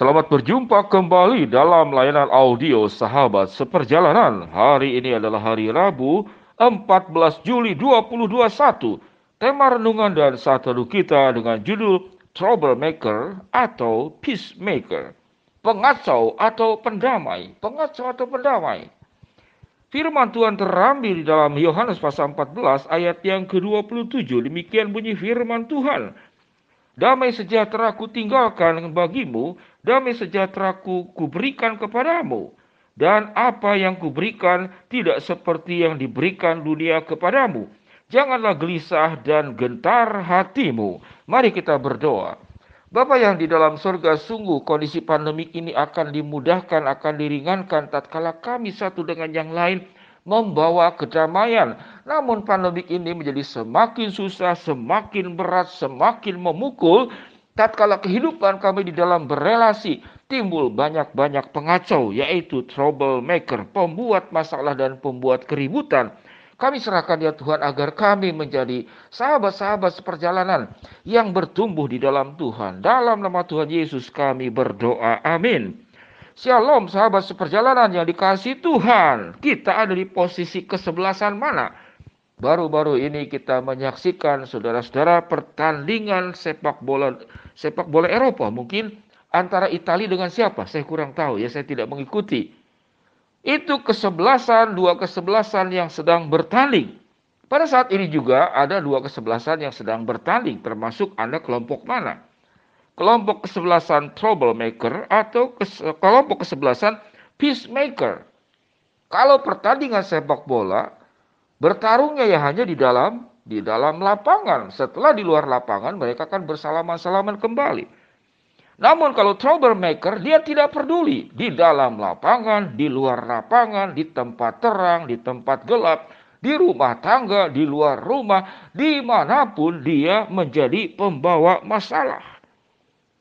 Selamat berjumpa kembali dalam layanan audio Sahabat Seperjalanan. Hari ini adalah hari Rabu, 14 Juli 2021. Tema renungan dan saat teduh kita dengan judul Troublemaker atau Peacemaker. Pengacau atau pendamai, pengacau atau pendamai. Firman Tuhan terambil di dalam Yohanes pasal 14 ayat yang ke-27. Demikian bunyi firman Tuhan. Damai sejahtera ku tinggalkan bagimu, damai sejahteraku kuberikan kepadamu, dan apa yang kuberikan tidak seperti yang diberikan dunia kepadamu. Janganlah gelisah dan gentar hatimu. Mari kita berdoa. Bapak yang di dalam surga sungguh kondisi pandemi ini akan dimudahkan, akan diringankan tatkala kami satu dengan yang lain membawa kedamaian. Namun pandemi ini menjadi semakin susah, semakin berat, semakin memukul tatkala kehidupan kami di dalam berelasi timbul banyak-banyak pengacau yaitu troublemaker, pembuat masalah dan pembuat keributan. Kami serahkan ya Tuhan agar kami menjadi sahabat-sahabat seperjalanan yang bertumbuh di dalam Tuhan. Dalam nama Tuhan Yesus kami berdoa. Amin. Shalom sahabat seperjalanan yang dikasih Tuhan. Kita ada di posisi kesebelasan mana? Baru-baru ini kita menyaksikan saudara-saudara pertandingan sepak bola sepak bola Eropa mungkin antara Italia dengan siapa? Saya kurang tahu ya, saya tidak mengikuti. Itu kesebelasan, dua kesebelasan yang sedang bertanding. Pada saat ini juga ada dua kesebelasan yang sedang bertanding, termasuk Anda kelompok mana? Kelompok kesebelasan troublemaker atau kese kelompok kesebelasan peacemaker. Kalau pertandingan sepak bola, Bertarungnya ya hanya di dalam di dalam lapangan. Setelah di luar lapangan mereka akan bersalaman-salaman kembali. Namun kalau troublemaker dia tidak peduli di dalam lapangan, di luar lapangan, di tempat terang, di tempat gelap, di rumah tangga, di luar rumah, dimanapun dia menjadi pembawa masalah.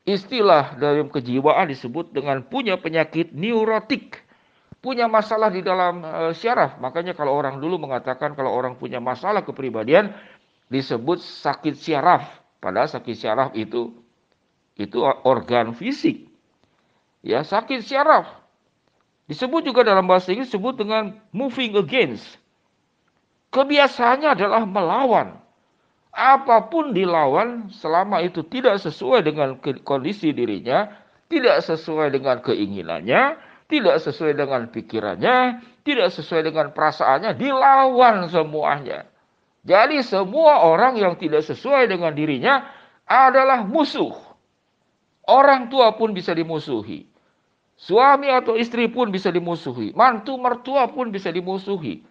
Istilah dalam kejiwaan disebut dengan punya penyakit neurotik punya masalah di dalam e, syaraf. Makanya kalau orang dulu mengatakan kalau orang punya masalah kepribadian disebut sakit syaraf. Padahal sakit syaraf itu itu organ fisik. Ya, sakit syaraf. Disebut juga dalam bahasa Inggris disebut dengan moving against. Kebiasaannya adalah melawan. Apapun dilawan selama itu tidak sesuai dengan kondisi dirinya, tidak sesuai dengan keinginannya, tidak sesuai dengan pikirannya, tidak sesuai dengan perasaannya, dilawan semuanya. Jadi semua orang yang tidak sesuai dengan dirinya adalah musuh. Orang tua pun bisa dimusuhi. Suami atau istri pun bisa dimusuhi. Mantu mertua pun bisa dimusuhi.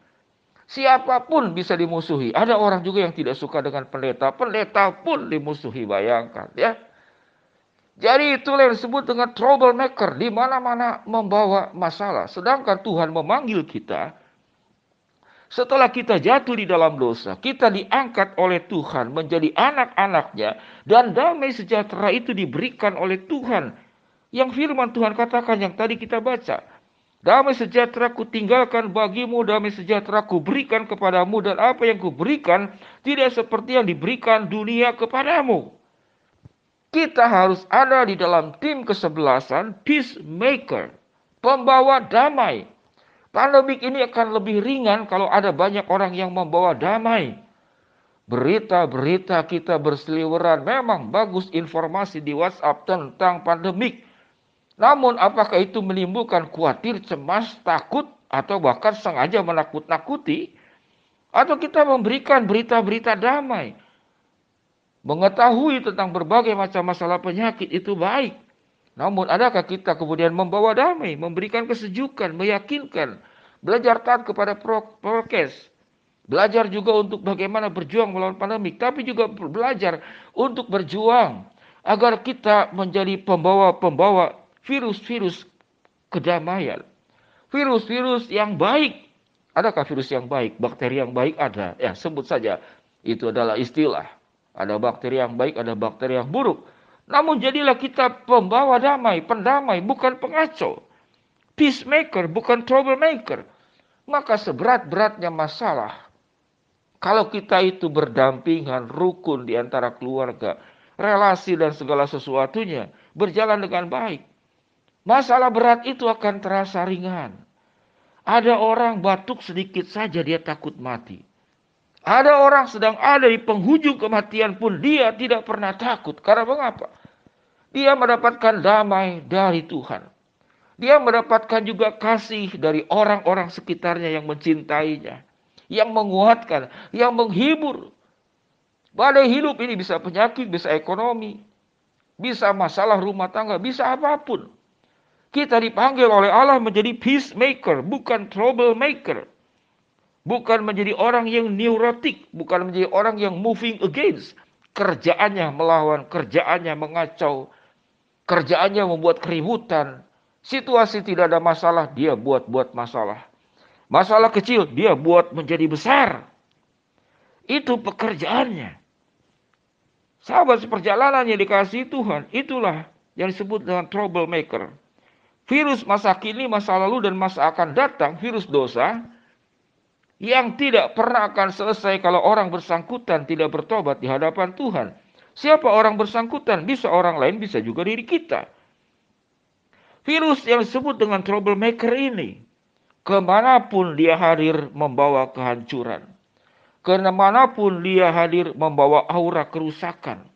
Siapapun bisa dimusuhi. Ada orang juga yang tidak suka dengan pendeta. Pendeta pun dimusuhi, bayangkan ya. Jadi itulah yang disebut dengan troublemaker, di mana-mana membawa masalah. Sedangkan Tuhan memanggil kita, setelah kita jatuh di dalam dosa, kita diangkat oleh Tuhan menjadi anak-anaknya, dan damai sejahtera itu diberikan oleh Tuhan. Yang firman Tuhan katakan yang tadi kita baca, Damai sejahtera ku tinggalkan bagimu, damai sejahtera ku berikan kepadamu, dan apa yang ku berikan tidak seperti yang diberikan dunia kepadamu kita harus ada di dalam tim kesebelasan, peacemaker, pembawa damai. Pandemi ini akan lebih ringan kalau ada banyak orang yang membawa damai. Berita-berita kita berseliweran memang bagus informasi di WhatsApp tentang pandemik. Namun apakah itu menimbulkan khawatir, cemas, takut, atau bahkan sengaja menakut-nakuti? Atau kita memberikan berita-berita damai? Mengetahui tentang berbagai macam masalah penyakit itu baik. Namun adakah kita kemudian membawa damai, memberikan kesejukan, meyakinkan, belajar taat kepada prokes, belajar juga untuk bagaimana berjuang melawan pandemi, tapi juga belajar untuk berjuang agar kita menjadi pembawa-pembawa virus-virus kedamaian. Virus-virus yang baik. Adakah virus yang baik, bakteri yang baik ada? Ya, sebut saja. Itu adalah istilah. Ada bakteri yang baik, ada bakteri yang buruk. Namun jadilah kita pembawa damai, pendamai, bukan pengacau. Peacemaker, bukan troublemaker. Maka seberat-beratnya masalah, kalau kita itu berdampingan, rukun di antara keluarga, relasi dan segala sesuatunya, berjalan dengan baik. Masalah berat itu akan terasa ringan. Ada orang batuk sedikit saja dia takut mati. Ada orang sedang ada di penghujung kematian pun dia tidak pernah takut. Karena mengapa? Dia mendapatkan damai dari Tuhan. Dia mendapatkan juga kasih dari orang-orang sekitarnya yang mencintainya. Yang menguatkan, yang menghibur. Badai hidup ini bisa penyakit, bisa ekonomi, bisa masalah rumah tangga, bisa apapun. Kita dipanggil oleh Allah menjadi peacemaker, bukan troublemaker. Bukan menjadi orang yang neurotik, bukan menjadi orang yang moving against. Kerjaannya melawan, kerjaannya mengacau, kerjaannya membuat keributan. Situasi tidak ada masalah, dia buat-buat masalah. Masalah kecil, dia buat menjadi besar. Itu pekerjaannya. Sahabat seperjalanan yang dikasih Tuhan, itulah yang disebut dengan troublemaker. Virus masa kini, masa lalu, dan masa akan datang, virus dosa, yang tidak pernah akan selesai kalau orang bersangkutan tidak bertobat di hadapan Tuhan. Siapa orang bersangkutan? Bisa orang lain, bisa juga diri kita. Virus yang disebut dengan troublemaker ini, kemanapun dia hadir membawa kehancuran. Kemanapun dia hadir membawa aura kerusakan.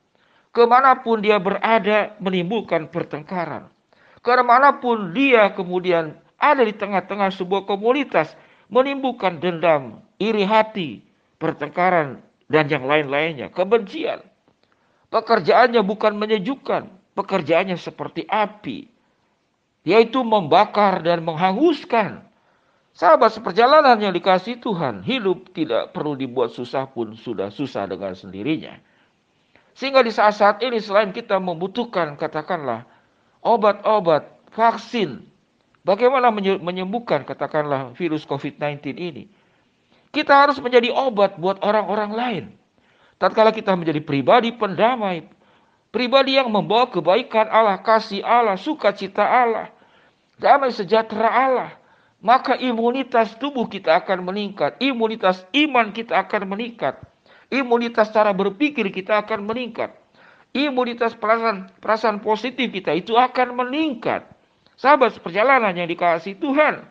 Kemanapun dia berada menimbulkan pertengkaran. Kemanapun dia kemudian ada di tengah-tengah sebuah komunitas, menimbulkan dendam, iri hati, pertengkaran, dan yang lain-lainnya, kebencian. Pekerjaannya bukan menyejukkan, pekerjaannya seperti api, yaitu membakar dan menghanguskan. Sahabat seperjalanan yang dikasih Tuhan, hidup tidak perlu dibuat susah pun sudah susah dengan sendirinya. Sehingga di saat-saat ini selain kita membutuhkan katakanlah obat-obat, vaksin, Bagaimana menyembuhkan katakanlah virus COVID-19 ini? Kita harus menjadi obat buat orang-orang lain. Tatkala kita menjadi pribadi pendamai, pribadi yang membawa kebaikan Allah, kasih Allah, sukacita Allah, damai sejahtera Allah, maka imunitas tubuh kita akan meningkat, imunitas iman kita akan meningkat, imunitas cara berpikir kita akan meningkat, imunitas perasaan, perasaan positif kita itu akan meningkat. Sahabat seperjalanan yang dikasih Tuhan.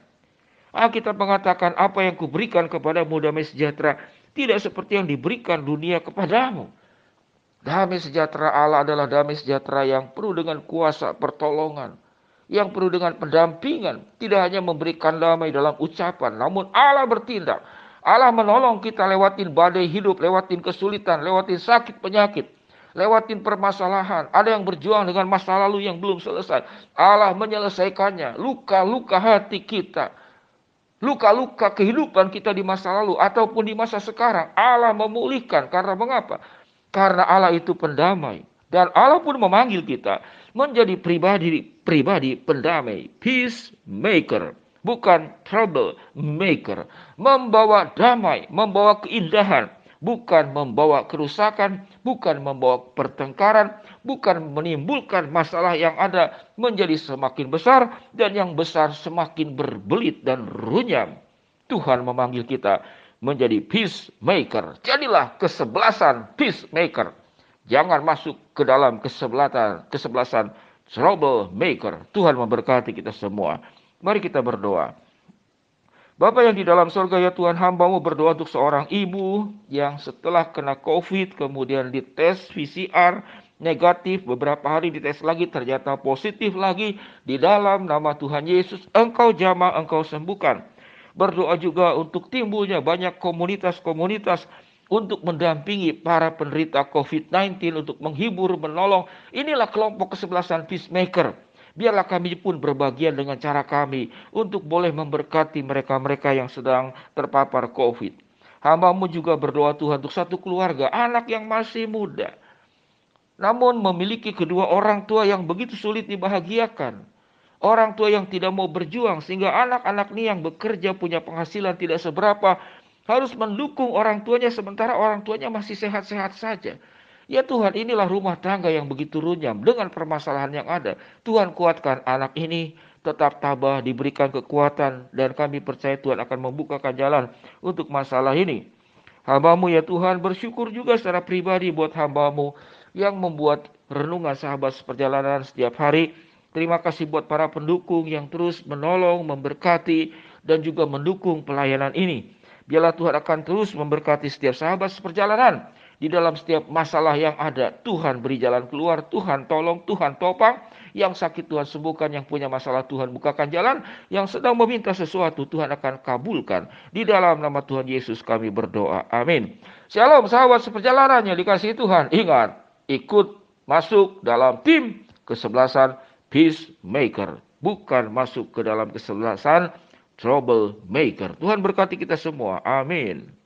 Alkitab mengatakan apa yang kuberikan kepadamu damai sejahtera tidak seperti yang diberikan dunia kepadamu. Damai sejahtera Allah adalah damai sejahtera yang perlu dengan kuasa pertolongan, yang perlu dengan pendampingan, tidak hanya memberikan damai dalam ucapan, namun Allah bertindak. Allah menolong kita lewatin badai hidup, lewatin kesulitan, lewatin sakit penyakit lewatin permasalahan. Ada yang berjuang dengan masa lalu yang belum selesai. Allah menyelesaikannya. Luka-luka hati kita. Luka-luka kehidupan kita di masa lalu ataupun di masa sekarang. Allah memulihkan. Karena mengapa? Karena Allah itu pendamai. Dan Allah pun memanggil kita menjadi pribadi pribadi pendamai, peacemaker, bukan trouble maker, membawa damai, membawa keindahan, bukan membawa kerusakan, bukan membawa pertengkaran, bukan menimbulkan masalah yang ada menjadi semakin besar dan yang besar semakin berbelit dan runyam. Tuhan memanggil kita menjadi peacemaker. Jadilah kesebelasan peacemaker. Jangan masuk ke dalam kesebelasan, kesebelasan troublemaker. Tuhan memberkati kita semua. Mari kita berdoa. Bapak yang di dalam surga ya Tuhan hambamu berdoa untuk seorang ibu yang setelah kena covid kemudian dites PCR negatif beberapa hari dites lagi ternyata positif lagi di dalam nama Tuhan Yesus engkau jama engkau sembuhkan. Berdoa juga untuk timbulnya banyak komunitas-komunitas untuk mendampingi para penderita COVID-19, untuk menghibur, menolong. Inilah kelompok kesebelasan peacemaker Biarlah kami pun berbagian dengan cara kami untuk boleh memberkati mereka-mereka yang sedang terpapar COVID. Hambamu juga berdoa Tuhan untuk satu keluarga, anak yang masih muda. Namun memiliki kedua orang tua yang begitu sulit dibahagiakan. Orang tua yang tidak mau berjuang sehingga anak-anak ini yang bekerja punya penghasilan tidak seberapa harus mendukung orang tuanya sementara orang tuanya masih sehat-sehat saja. Ya Tuhan inilah rumah tangga yang begitu runyam dengan permasalahan yang ada. Tuhan kuatkan anak ini tetap tabah, diberikan kekuatan, dan kami percaya Tuhan akan membukakan jalan untuk masalah ini. Hambamu ya Tuhan bersyukur juga secara pribadi buat hambamu yang membuat renungan sahabat seperjalanan setiap hari. Terima kasih buat para pendukung yang terus menolong, memberkati, dan juga mendukung pelayanan ini. Biarlah Tuhan akan terus memberkati setiap sahabat seperjalanan di dalam setiap masalah yang ada, Tuhan beri jalan keluar, Tuhan tolong, Tuhan topang. Yang sakit Tuhan sembuhkan, yang punya masalah Tuhan bukakan jalan, yang sedang meminta sesuatu Tuhan akan kabulkan. Di dalam nama Tuhan Yesus kami berdoa. Amin. Shalom sahabat seperjalanan yang dikasihi Tuhan. Ingat, ikut masuk dalam tim kesebelasan peacemaker. Bukan masuk ke dalam kesebelasan troublemaker. Tuhan berkati kita semua. Amin.